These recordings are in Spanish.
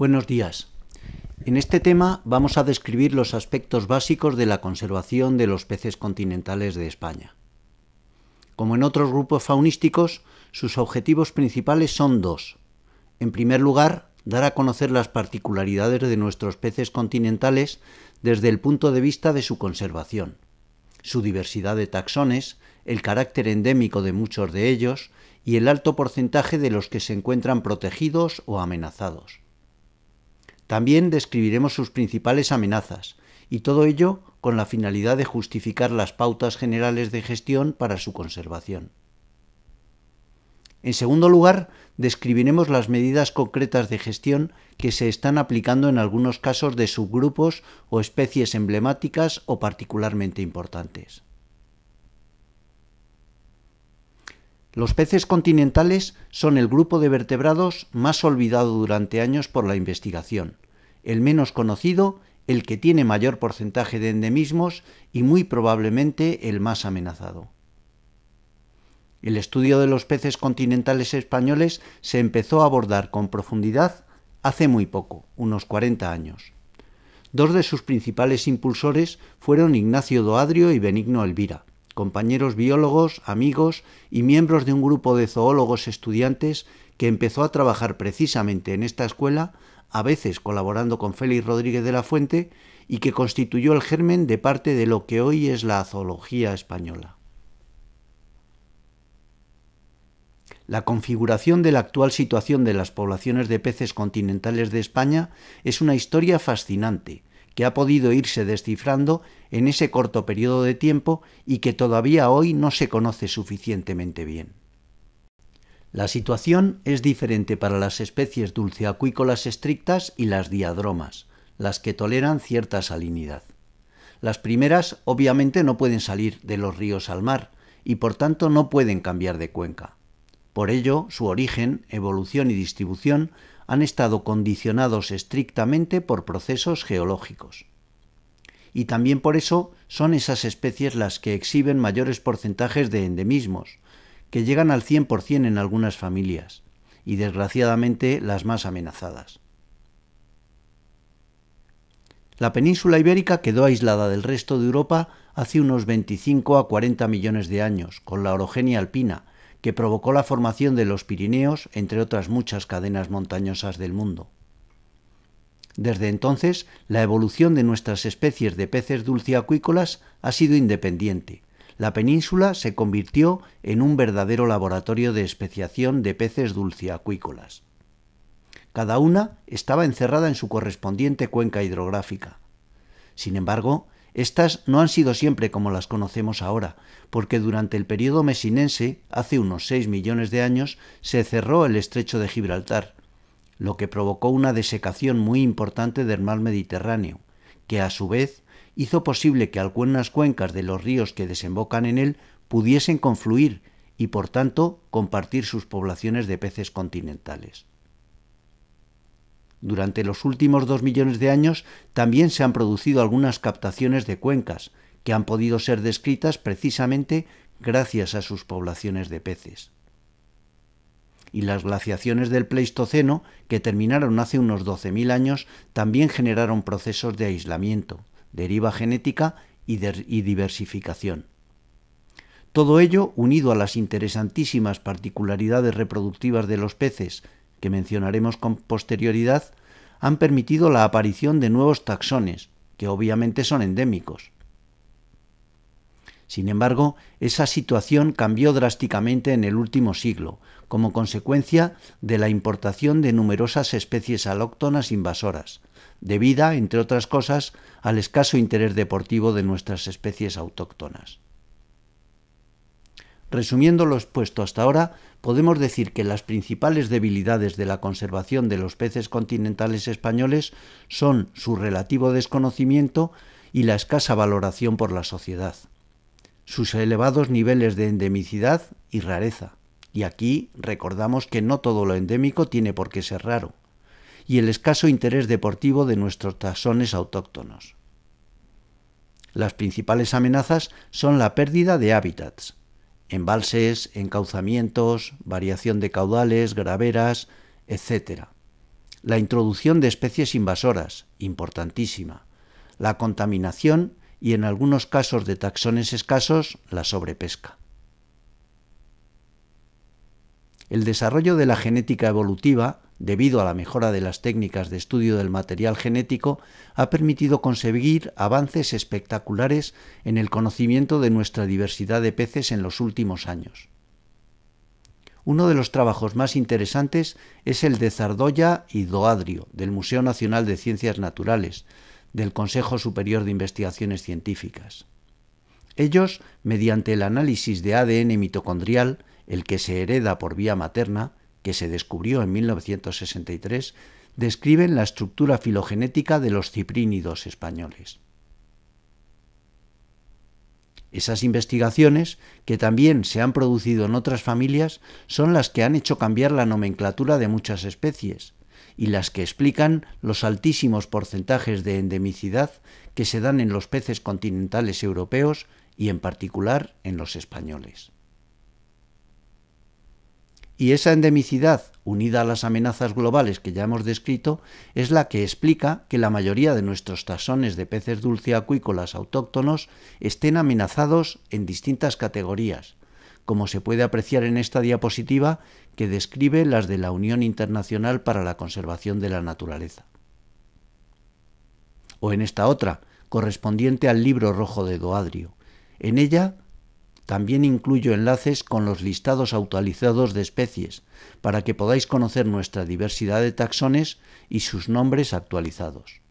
Buenos días. En este tema vamos a describir los aspectos básicos de la conservación de los peces continentales de España. Como en otros grupos faunísticos, sus objetivos principales son dos. En primer lugar, dar a conocer las particularidades de nuestros peces continentales desde el punto de vista de su conservación, su diversidad de taxones, el carácter endémico de muchos de ellos y el alto porcentaje de los que se encuentran protegidos o amenazados. También describiremos sus principales amenazas, y todo ello con la finalidad de justificar las pautas generales de gestión para su conservación. En segundo lugar, describiremos las medidas concretas de gestión que se están aplicando en algunos casos de subgrupos o especies emblemáticas o particularmente importantes. Los peces continentales son el grupo de vertebrados más olvidado durante años por la investigación el menos conocido, el que tiene mayor porcentaje de endemismos y muy probablemente el más amenazado. El estudio de los peces continentales españoles se empezó a abordar con profundidad hace muy poco, unos 40 años. Dos de sus principales impulsores fueron Ignacio Doadrio y Benigno Elvira, compañeros biólogos, amigos y miembros de un grupo de zoólogos estudiantes que empezó a trabajar precisamente en esta escuela a veces colaborando con Félix Rodríguez de la Fuente, y que constituyó el germen de parte de lo que hoy es la zoología española. La configuración de la actual situación de las poblaciones de peces continentales de España es una historia fascinante, que ha podido irse descifrando en ese corto periodo de tiempo y que todavía hoy no se conoce suficientemente bien. La situación es diferente para las especies dulceacuícolas estrictas y las diadromas, las que toleran cierta salinidad. Las primeras obviamente no pueden salir de los ríos al mar y por tanto no pueden cambiar de cuenca. Por ello, su origen, evolución y distribución han estado condicionados estrictamente por procesos geológicos. Y también por eso son esas especies las que exhiben mayores porcentajes de endemismos, que llegan al 100% en algunas familias, y desgraciadamente las más amenazadas. La península ibérica quedó aislada del resto de Europa hace unos 25 a 40 millones de años, con la orogenia alpina, que provocó la formación de los Pirineos, entre otras muchas cadenas montañosas del mundo. Desde entonces, la evolución de nuestras especies de peces dulceacuícolas ha sido independiente, la península se convirtió en un verdadero laboratorio de especiación de peces dulceacuícolas. Cada una estaba encerrada en su correspondiente cuenca hidrográfica. Sin embargo, estas no han sido siempre como las conocemos ahora, porque durante el período mesinense, hace unos 6 millones de años, se cerró el estrecho de Gibraltar, lo que provocó una desecación muy importante del mar Mediterráneo, que a su vez hizo posible que algunas cuencas de los ríos que desembocan en él pudiesen confluir y por tanto compartir sus poblaciones de peces continentales. Durante los últimos dos millones de años también se han producido algunas captaciones de cuencas, que han podido ser descritas precisamente gracias a sus poblaciones de peces. Y las glaciaciones del Pleistoceno, que terminaron hace unos 12.000 años, también generaron procesos de aislamiento, deriva genética y, diversificación. Todo ello, unido a las interesantísimas particularidades reproductivas de los peces, que mencionaremos con posterioridad, han permitido la aparición de nuevos taxones, que obviamente son endémicos. Sin embargo, esa situación cambió drásticamente en el último siglo, como consecuencia de la importación de numerosas especies alóctonas invasoras, debida, entre otras cosas, al escaso interés deportivo de nuestras especies autóctonas. Resumiendo lo expuesto hasta ahora, podemos decir que las principales debilidades de la conservación de los peces continentales españoles son su relativo desconocimiento y la escasa valoración por la sociedad sus elevados niveles de endemicidad y rareza. Y aquí recordamos que no todo lo endémico tiene por qué ser raro, y el escaso interés deportivo de nuestros taxones autóctonos. Las principales amenazas son la pérdida de hábitats, embalses, encauzamientos, variación de caudales, graveras, etc. La introducción de especies invasoras, importantísima, la contaminación y en algunos casos de taxones escasos la sobrepesca. El desarrollo de la genética evolutiva, debido a la mejora de las técnicas de estudio del material genético, ha permitido conseguir avances espectaculares en el conocimiento de nuestra diversidad de peces en los últimos años. Uno de los trabajos más interesantes es el de Zardoya y Doadrio, del Museo Nacional de Ciencias Naturales, del Consejo Superior de Investigaciones Científicas. Ellos, mediante el análisis de ADN mitocondrial, el que se hereda por vía materna, que se descubrió en 1963, describen la estructura filogenética de los ciprínidos españoles. Esas investigaciones, que también se han producido en otras familias, son las que han hecho cambiar la nomenclatura de muchas especies, y las que explican los altísimos porcentajes de endemicidad que se dan en los peces continentales europeos y en particular en los españoles. Y esa endemicidad, unida a las amenazas globales que ya hemos descrito, es la que explica que la mayoría de nuestros tasones de peces dulceacuícolas autóctonos estén amenazados en distintas categorías, como se puede apreciar en esta diapositiva que describe las de la Unión Internacional para la Conservación de la Naturaleza. O en esta otra, correspondiente al libro rojo de Doadrio. En ella también incluyo enlaces con los listados actualizados de especies, para que podáis conocer nuestra diversidad de taxones y sus nombres actualizados.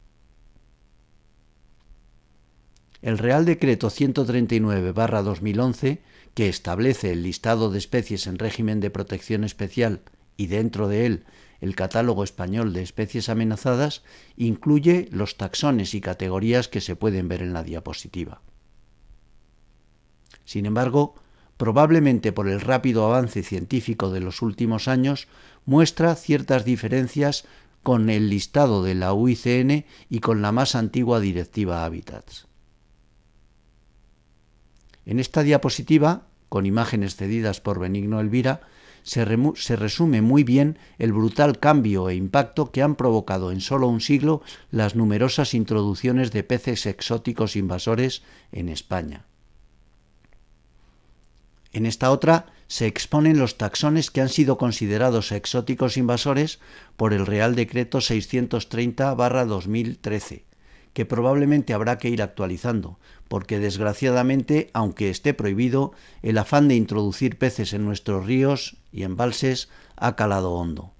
El Real Decreto 139-2011, que establece el listado de especies en régimen de protección especial y dentro de él el catálogo español de especies amenazadas, incluye los taxones y categorías que se pueden ver en la diapositiva. Sin embargo, probablemente por el rápido avance científico de los últimos años, muestra ciertas diferencias con el listado de la UICN y con la más antigua Directiva Hábitats. En esta diapositiva, con imágenes cedidas por Benigno Elvira, se, resume muy bien el brutal cambio e impacto que han provocado en solo un siglo las numerosas introducciones de peces exóticos invasores en España. En esta otra se exponen los taxones que han sido considerados exóticos invasores por el Real Decreto 630-2013 que probablemente habrá que ir actualizando, porque desgraciadamente, aunque esté prohibido, el afán de introducir peces en nuestros ríos y embalses ha calado hondo.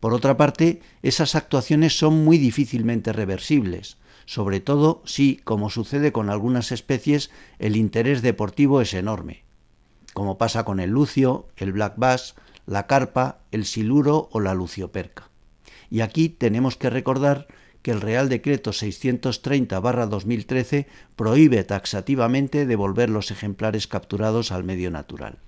Por otra parte, esas actuaciones son muy difícilmente reversibles, sobre todo si, como sucede con algunas especies, el interés deportivo es enorme, como pasa con el lucio, el black bass, la carpa, el siluro o la lucioperca. Y aquí tenemos que recordar que el Real Decreto 630-2013 prohíbe taxativamente devolver los ejemplares capturados al medio natural.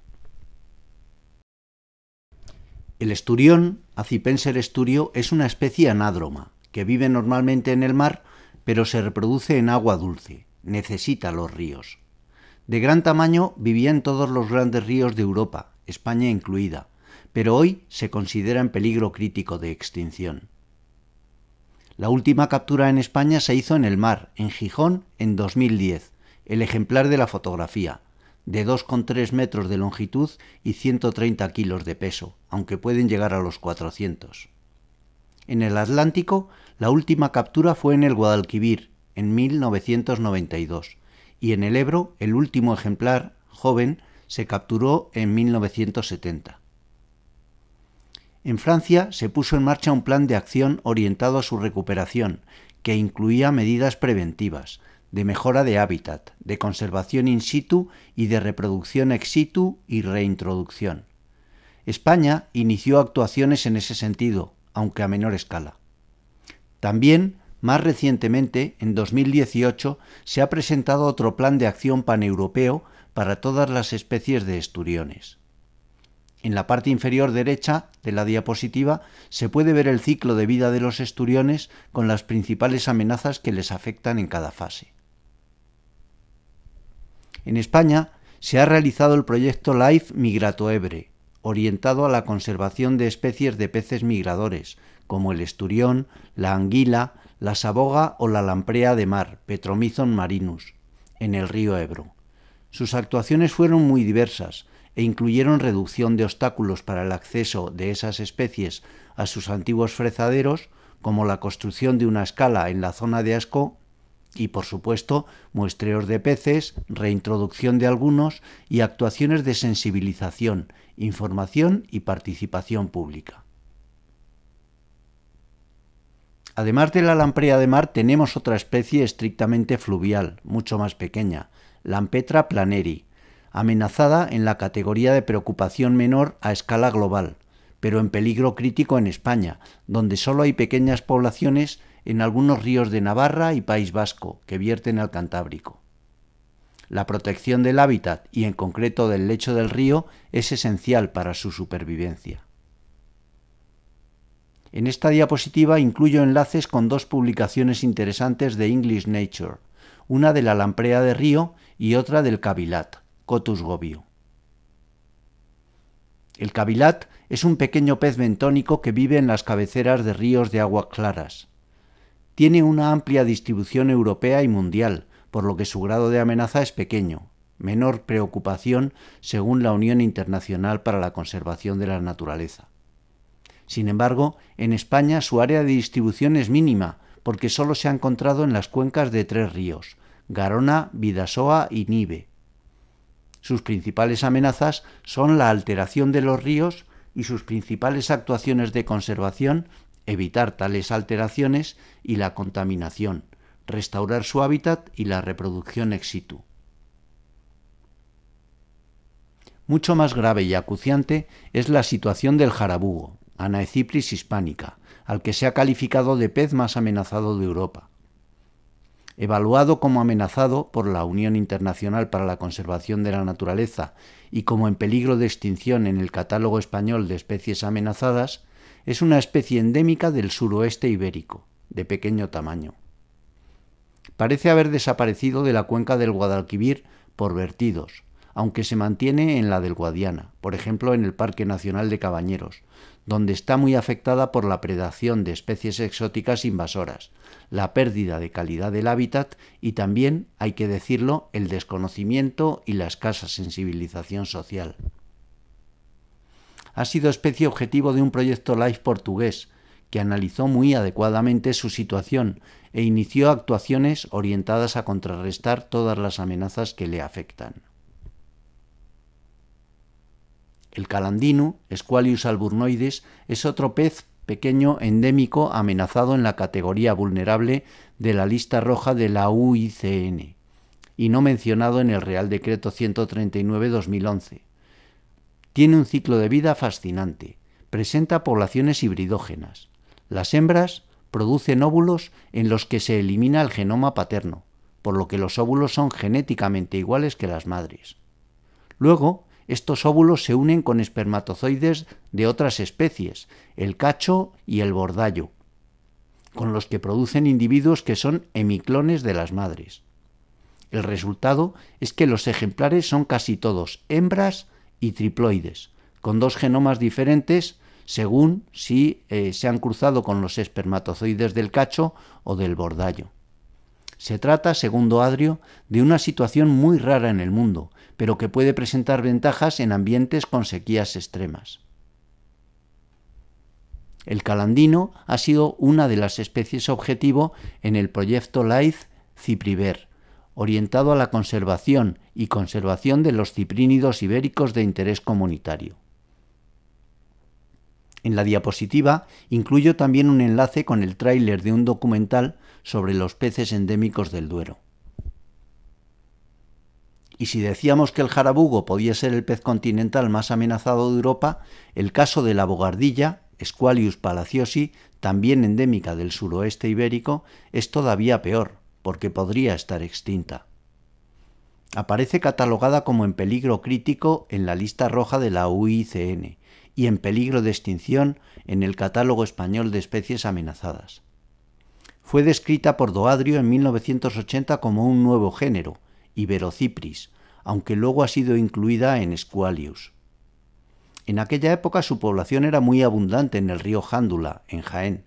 El esturión, Acipenser esturio, es una especie anádroma, que vive normalmente en el mar, pero se reproduce en agua dulce, necesita los ríos. De gran tamaño vivía en todos los grandes ríos de Europa, España incluida, pero hoy se considera en peligro crítico de extinción. La última captura en España se hizo en el mar, en Gijón, en 2010. El ejemplar de la fotografía, de 2,3 metros de longitud y 130 kilos de peso, aunque pueden llegar a los 400. En el Atlántico, la última captura fue en el Guadalquivir, en 1992, y en el Ebro, el último ejemplar, joven, se capturó en 1970. En Francia se puso en marcha un plan de acción orientado a su recuperación, que incluía medidas preventivas, de mejora de hábitat, de conservación in situ y de reproducción ex situ y reintroducción. España inició actuaciones en ese sentido, aunque a menor escala. También, más recientemente, en 2018, se ha presentado otro plan de acción paneuropeo para todas las especies de esturiones. En la parte inferior derecha de la diapositiva se puede ver el ciclo de vida de los esturiones con las principales amenazas que les afectan en cada fase. En España se ha realizado el proyecto LIFE Ebre, orientado a la conservación de especies de peces migradores, como el esturión, la anguila, la saboga o la lamprea de mar, Petromizon marinus, en el río Ebro. Sus actuaciones fueron muy diversas, e incluyeron reducción de obstáculos para el acceso de esas especies a sus antiguos frezaderos, como la construcción de una escala en la zona de Asco y, por supuesto, muestreos de peces, reintroducción de algunos y actuaciones de sensibilización, información y participación pública. Además de la lamprea de mar tenemos otra especie estrictamente fluvial, mucho más pequeña, Lampetra planeri, amenazada en la categoría de preocupación menor a escala global, pero en peligro crítico en España, donde solo hay pequeñas poblaciones en algunos ríos de Navarra y País Vasco que vierten al Cantábrico. La protección del hábitat y en concreto del lecho del río es esencial para su supervivencia. En esta diapositiva incluyo enlaces con dos publicaciones interesantes de English Nature, una de la lamprea de río y otra del cavilat, Cotus gobio. El cavilat es un pequeño pez bentónico que vive en las cabeceras de ríos de aguas claras. Tiene una amplia distribución europea y mundial, por lo que su grado de amenaza es pequeño, menor preocupación según la Unión Internacional para la Conservación de la Naturaleza. Sin embargo, en España su área de distribución es mínima, porque solo se ha encontrado en las cuencas de tres ríos, Garona, Vidasoa y Nive, sus principales amenazas son la alteración de los ríos y sus principales actuaciones de conservación, evitar tales alteraciones y la contaminación, restaurar su hábitat y la reproducción ex situ. Mucho más grave y acuciante es la situación del jarabugo, Anaecipris hispánica, al que se ha calificado de pez más amenazado de Europa evaluado como amenazado por la Unión Internacional para la Conservación de la Naturaleza y como en peligro de extinción en el catálogo español de especies amenazadas, es una especie endémica del suroeste ibérico, de pequeño tamaño. Parece haber desaparecido de la cuenca del Guadalquivir por vertidos, aunque se mantiene en la del Guadiana, por ejemplo en el Parque Nacional de Cabañeros, donde está muy afectada por la predación de especies exóticas invasoras, la pérdida de calidad del hábitat y también, hay que decirlo, el desconocimiento y la escasa sensibilización social. Ha sido especie objetivo de un proyecto LIFE portugués, que analizó muy adecuadamente su situación e inició actuaciones orientadas a contrarrestar todas las amenazas que le afectan. El calandino, Squalius alburnoides, es otro pez pequeño endémico amenazado en la categoría vulnerable de la lista roja de la UICN y no mencionado en el Real Decreto 139-2011. Tiene un ciclo de vida fascinante. Presenta poblaciones hibridógenas. Las hembras producen óvulos en los que se elimina el genoma paterno, por lo que los óvulos son genéticamente iguales que las madres. Luego, estos óvulos se unen con espermatozoides de otras especies, el cacho y el bordallo, con los que producen individuos que son hemiclones de las madres. El resultado es que los ejemplares son casi todos hembras y triploides, con dos genomas diferentes según si eh, se han cruzado con los espermatozoides del cacho o del bordallo. Se trata, segundo Adrio, de una situación muy rara en el mundo, pero que puede presentar ventajas en ambientes con sequías extremas. El calandino ha sido una de las especies objetivo en el proyecto LIFE Cipriver, orientado a la conservación y conservación de los ciprínidos ibéricos de interés comunitario. En la diapositiva incluyo también un enlace con el tráiler de un documental sobre los peces endémicos del Duero. Y si decíamos que el jarabugo podía ser el pez continental más amenazado de Europa, el caso de la bogardilla, Squalius palaciosi, también endémica del suroeste ibérico, es todavía peor, porque podría estar extinta. Aparece catalogada como en peligro crítico en la lista roja de la UICN y en peligro de extinción en el Catálogo Español de Especies Amenazadas. Fue descrita por Doadrio en 1980 como un nuevo género, Iberocipris, aunque luego ha sido incluida en Squalius. En aquella época su población era muy abundante en el río Jándula, en Jaén.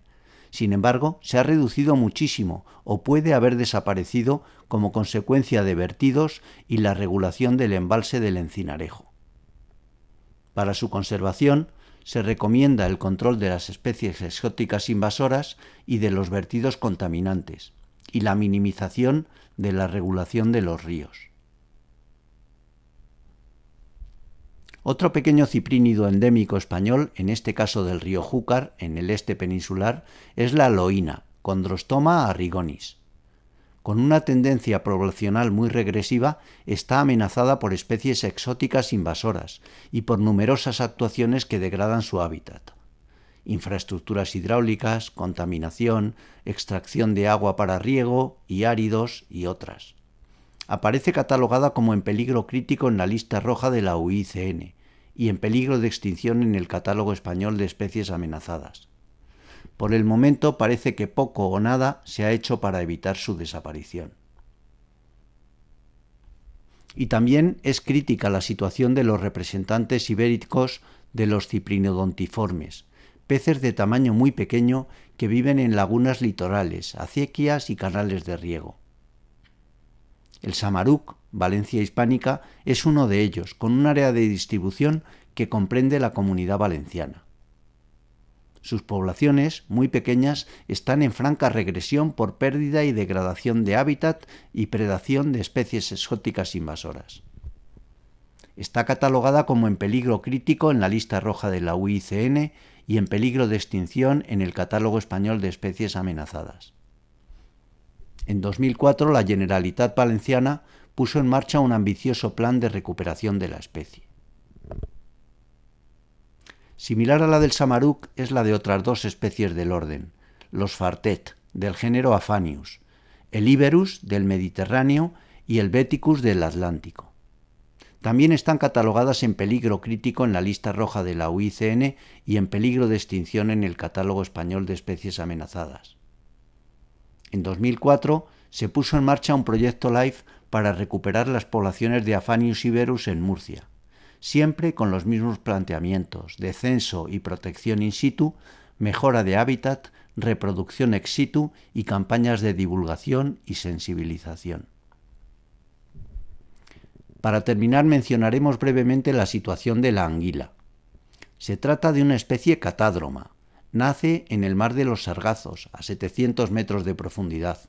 Sin embargo, se ha reducido muchísimo o puede haber desaparecido como consecuencia de vertidos y la regulación del embalse del encinarejo. Para su conservación, se recomienda el control de las especies exóticas invasoras y de los vertidos contaminantes, y la minimización de la regulación de los ríos. Otro pequeño ciprínido endémico español, en este caso del río Júcar, en el este peninsular, es la loína, Condrostoma arrigonis. Con una tendencia poblacional muy regresiva, está amenazada por especies exóticas invasoras y por numerosas actuaciones que degradan su hábitat infraestructuras hidráulicas, contaminación, extracción de agua para riego y áridos y otras. Aparece catalogada como en peligro crítico en la lista roja de la UICN y en peligro de extinción en el catálogo español de especies amenazadas. Por el momento parece que poco o nada se ha hecho para evitar su desaparición. Y también es crítica la situación de los representantes ibéricos de los ciprinodontiformes, peces de tamaño muy pequeño que viven en lagunas litorales, acequias y canales de riego. El Samaruc, Valencia hispánica, es uno de ellos, con un área de distribución que comprende la comunidad valenciana. Sus poblaciones, muy pequeñas, están en franca regresión por pérdida y degradación de hábitat y predación de especies exóticas invasoras. Está catalogada como en peligro crítico en la lista roja de la UICN y en peligro de extinción en el catálogo español de especies amenazadas. En 2004 la Generalitat Valenciana puso en marcha un ambicioso plan de recuperación de la especie. Similar a la del samaruc es la de otras dos especies del orden, los fartet, del género Afanius, el Iberus del Mediterráneo y el Beticus del Atlántico. También están catalogadas en peligro crítico en la lista roja de la UICN y en peligro de extinción en el Catálogo Español de Especies Amenazadas. En 2004 se puso en marcha un proyecto LIFE para recuperar las poblaciones de Afanius iberus en Murcia, siempre con los mismos planteamientos, descenso y protección in situ, mejora de hábitat, reproducción ex situ y campañas de divulgación y sensibilización. Para terminar mencionaremos brevemente la situación de la anguila. Se trata de una especie catádroma. Nace en el mar de los Sargazos, a 700 metros de profundidad.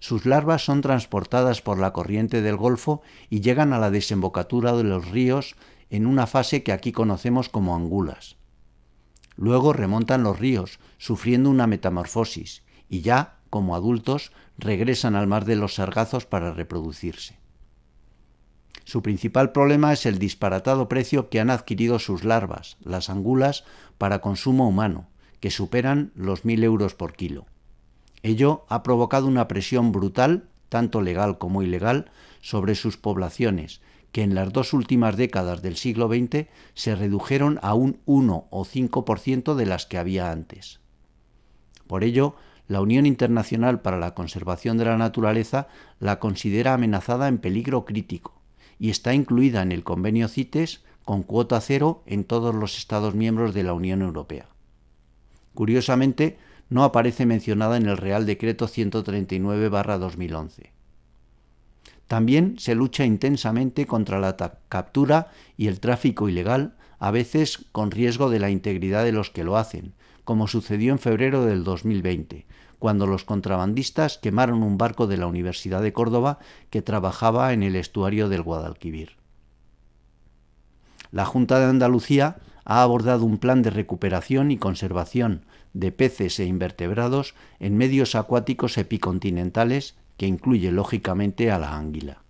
Sus larvas son transportadas por la corriente del Golfo y llegan a la desembocatura de los ríos en una fase que aquí conocemos como angulas. Luego remontan los ríos, sufriendo una metamorfosis, y ya, como adultos, regresan al mar de los sargazos para reproducirse. Su principal problema es el disparatado precio que han adquirido sus larvas, las angulas, para consumo humano, que superan los 1.000 euros por kilo. Ello ha provocado una presión brutal, tanto legal como ilegal, sobre sus poblaciones, que en las dos últimas décadas del siglo XX se redujeron a un 1 o 5% de las que había antes. Por ello, la Unión Internacional para la Conservación de la Naturaleza la considera amenazada en peligro crítico y está incluida en el convenio CITES con cuota cero en todos los Estados miembros de la Unión Europea. Curiosamente, no aparece mencionada en el Real Decreto 139-2011. También se lucha intensamente contra la captura y el tráfico ilegal, a veces con riesgo de la integridad de los que lo hacen, como sucedió en febrero del 2020, cuando los contrabandistas quemaron un barco de la Universidad de Córdoba que trabajaba en el estuario del Guadalquivir. La Junta de Andalucía ha abordado un plan de recuperación y conservación de peces e invertebrados en medios acuáticos epicontinentales que incluye lógicamente a la anguila.